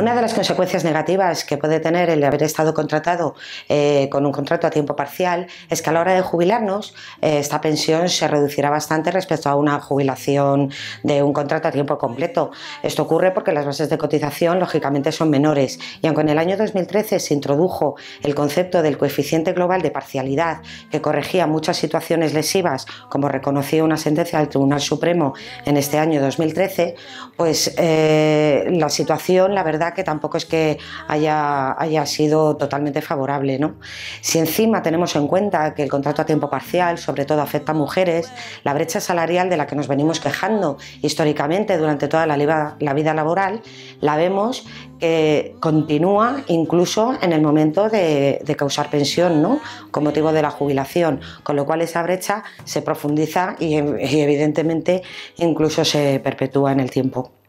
Una de las consecuencias negativas que puede tener el haber estado contratado eh, con un contrato a tiempo parcial es que a la hora de jubilarnos eh, esta pensión se reducirá bastante respecto a una jubilación de un contrato a tiempo completo. Esto ocurre porque las bases de cotización lógicamente son menores y aunque en el año 2013 se introdujo el concepto del coeficiente global de parcialidad que corregía muchas situaciones lesivas, como reconoció una sentencia del Tribunal Supremo en este año 2013, pues eh, la situación, la verdad, que tampoco es que haya, sido totalmente favorable. Si encima tenemos en cuenta que el contrato a tiempo parcial sobre todo afecta a mujeres, la brecha salarial de la que nos venimos quejando históricamente durante toda la, vida laboral, la vemos que continúa incluso en el momento de, causar pensión ¿no? con motivo de la jubilación, con lo cual esa brecha se profundiza y evidentemente incluso se perpetúa en el tiempo.